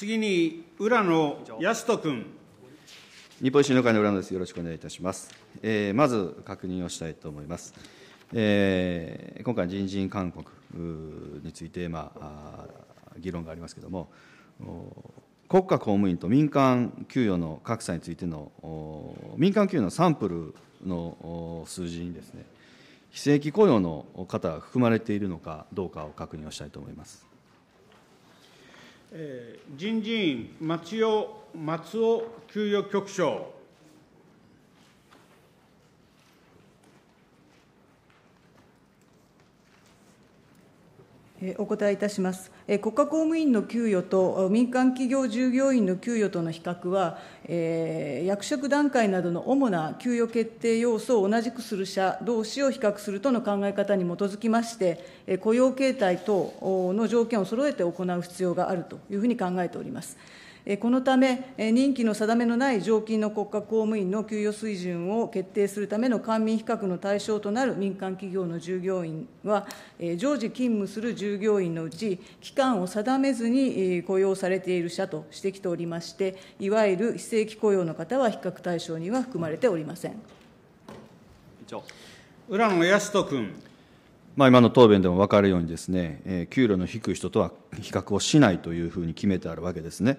次に浦野康人君。日本維新の会の浦野です。よろしくお願いいたします。えー、まず確認をしたいと思います。えー、今回、人事院勧告について、まあ、議論がありますけれども、国家公務員と民間給与の格差についての、民間給与のサンプルの数字にですね、非正規雇用の方が含まれているのかどうかを確認をしたいと思います。人事院松尾松尾給与局長。お答えいたします。国家公務員の給与と民間企業従業員の給与との比較は、え役職段階などの主な給与決定要素を同じくする者同士を比較するとの考え方に基づきまして、雇用形態等の条件を揃えて行う必要があるというふうに考えております。このため、任期の定めのない常勤の国家公務員の給与水準を決定するための官民比較の対象となる民間企業の従業員は、常時勤務する従業員のうち、期間を定めずに雇用されている社としてきておりまして、いわゆる非正規雇用の方は比較対象には含まれておりません。浦野康人君。まあ、今の答弁でも分かるようにですね、えー、給料の低い人とは比較をしないというふうに決めてあるわけですね。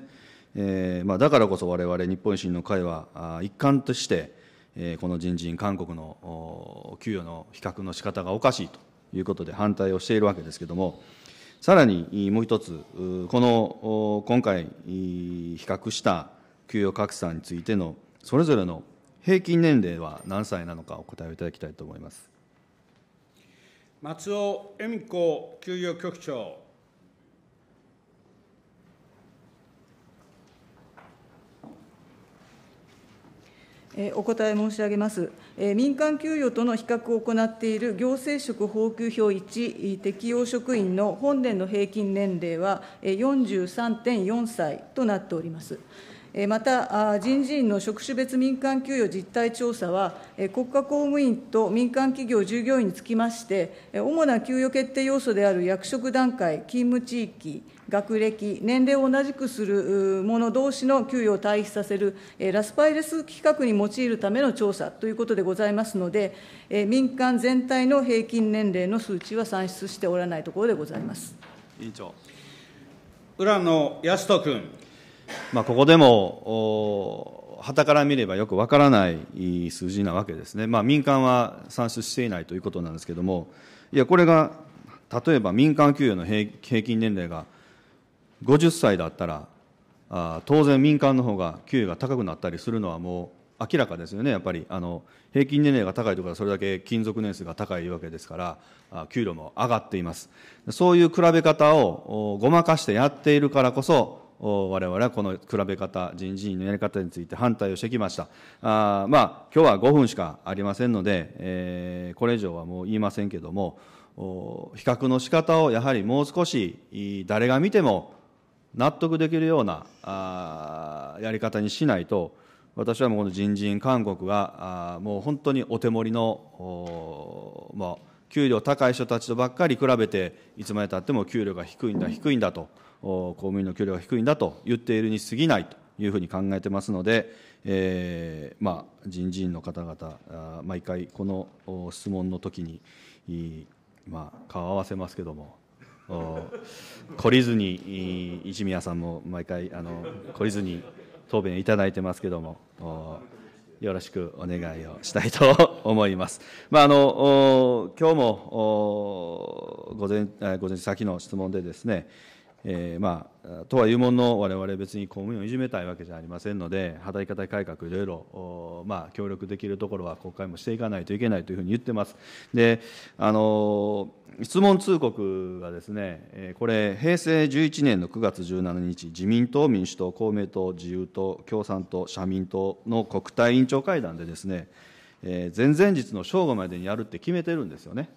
えーまあ、だからこそ我々日本維新の会は一貫として、えー、この人事院韓国の給与の比較の仕方がおかしいということで反対をしているわけですけれどもさらにもう一つこの今回比較した給与格差についてのそれぞれの平均年齢は何歳なのかお答えをいただきたいと思います。松尾恵美子給与局長お答え申し上げます。民間給与との比較を行っている行政職報給表1適用職員の本年の平均年齢は43.4歳となっております。また、人事院の職種別民間給与実態調査は、国家公務員と民間企業従業員につきまして、主な給与決定要素である役職段階、勤務地域、学歴、年齢を同じくする者どうしの給与を対比させる、ラスパイレス規格に用いるための調査ということでございますので、民間全体の平均年齢の数値は算出しておらないところでございます。委員長浦野泰人君。まあ、ここでもはたから見ればよくわからない数字なわけですね、まあ、民間は算出していないということなんですけれども、いや、これが例えば民間給与の平均年齢が50歳だったら、あ当然、民間の方が給与が高くなったりするのはもう明らかですよね、やっぱりあの平均年齢が高いところはそれだけ勤続年数が高いわけですから、あ給料も上がっています。そういう比べ方をごまかしてやっているからこそ我々はこの比べ方、人事院のやり方について反対をしてきました。あまあ、今日は5分しかありませんので、えー、これ以上はもう言いませんけども、比較の仕方をやはりもう少し誰が見ても納得できるようなあやり方にしないと、私はもうこの人事院勧告があもう本当にお手盛りの、まあ、給料高い人たちとばっかり比べて、いつまでたっても給料が低いんだ、低いんだと、公務員の給料が低いんだと言っているに過ぎないというふうに考えてますので、えー、まあ、人事院の方々、毎回この質問の時に、まあ、顔合わせますけども、懲りずに、市宮さんも毎回あの、懲りずに答弁いただいてますけども。よろしくお願いをしたいと思います。まあ、あの今日も午前午前先の質問でですね、えー、まあ、とはいうもの、われわれ別に公務員をいじめたいわけじゃありませんので、働き方改革、いろいろ、まあ、協力できるところは国会もしていかないといけないというふうに言ってます。で、あの、質問通告がですね、えこれ、平成11年の9月17日、自民党、民主党、公明党、自由党、共産党、社民党の国対委員長会談でですね、えー、前々日の正午までにやるって決めてるんですよね。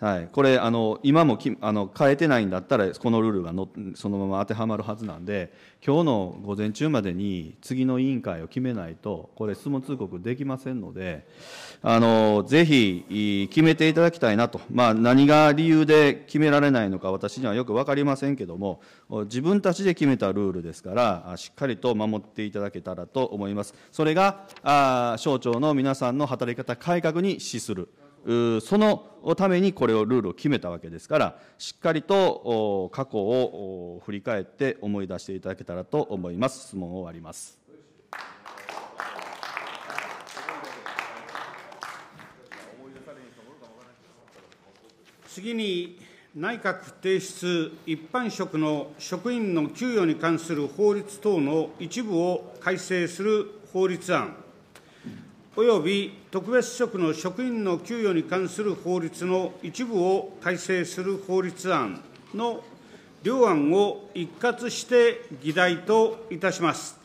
はい、これあの今もきあの変えてないんだったらこのルールがのそのまま当てはまるはずなんで今日の午前中までに次の委員会を決めないとこれ質問通告できませんのであのぜひ決めていただきたいなと、まあ、何が理由で決められないのか私にはよく分かりませんけども自分たちで決めたルールですからしっかりと守っていただけたらと思いますそれがあ省庁の皆さんの働き方改革に資する。そのためにこれをルールを決めたわけですから、しっかりと過去を振り返って思い出していただけたらと思います。質問を終わります。次に内閣提出一般職の職員の給与に関する法律等の一部を改正する法律案。および特別職の職員の給与に関する法律の一部を改正する法律案の両案を一括して議題といたします。